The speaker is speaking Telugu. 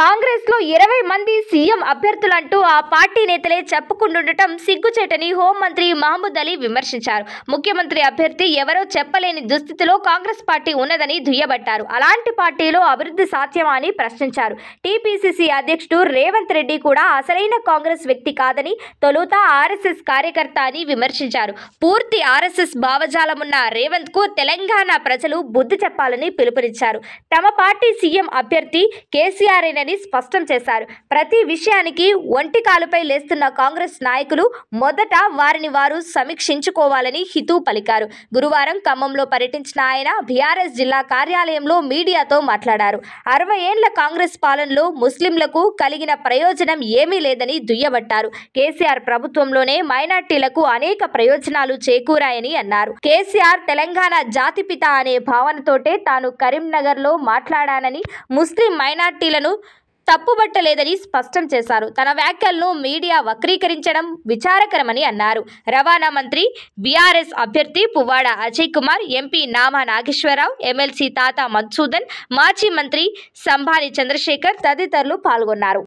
కాంగ్రెస్లో ఇరవై మంది సీఎం అభ్యర్థులంటూ ఆ పార్టీ నేతలే చెప్పుకుంటుండటం సిగ్గుచేటని హోంమంత్రి మహమూద్ అలీ విమర్శించారు ముఖ్యమంత్రి అభ్యర్థి ఎవరో చెప్పలేని దుస్థితిలో కాంగ్రెస్ పార్టీ ఉన్నదని దుయ్యబట్టారు అలాంటి పార్టీలో అభివృద్ధి సాధ్యమా అని ప్రశ్నించారు టీపీసీసీ అధ్యక్షుడు రేవంత్ రెడ్డి కూడా అసలైన కాంగ్రెస్ వ్యక్తి కాదని తొలుత ఆర్ఎస్ఎస్ కార్యకర్త అని విమర్శించారు పూర్తి ఆర్ఎస్ఎస్ భావజాలమున్న రేవంత్ కు తెలంగాణ ప్రజలు బుద్ధి చెప్పాలని పిలుపునిచ్చారు తమ పార్టీ సీఎం అభ్యర్థి కేసీఆర్ అయిన ఉన్నాయని స్పష్టం చేశారు ప్రతి విషయానికి ఒంటి కాలుపై లేస్తున్న కాంగ్రెస్ నాయకులు మొదట వారిని వారు సమీక్షించుకోవాలని హితూ పలికారు గురువారం ఖమ్మంలో పర్యటించిన ఆయన బీఆర్ఎస్ జిల్లా కార్యాలయంలో మీడియాతో మాట్లాడారు అరవై ఏండ్ల కాంగ్రెస్ పాలనలో ముస్లింలకు కలిగిన ప్రయోజనం ఏమీ లేదని దుయ్యబట్టారు కేసీఆర్ ప్రభుత్వంలోనే మైనార్టీలకు అనేక ప్రయోజనాలు చేకూరాయని అన్నారు కేసీఆర్ తెలంగాణ జాతిపిత అనే భావనతోటే తాను కరీంనగర్లో మాట్లాడానని ముస్లిం మైనార్టీలను తప్పుబట్టలేదని స్పష్టం చేశారు తన వ్యాఖ్యలను మీడియా వక్రీకరించడం విచారకరమని అన్నారు రవాణా మంత్రి బీఆర్ఎస్ అభ్యర్థి పువ్వాడ అజయ్ కుమార్ ఎంపీ నామా నాగేశ్వరరావు ఎమ్మెల్సీ తాత మధుసూదన్ మాజీ మంత్రి సంభాని చంద్రశేఖర్ తదితరులు పాల్గొన్నారు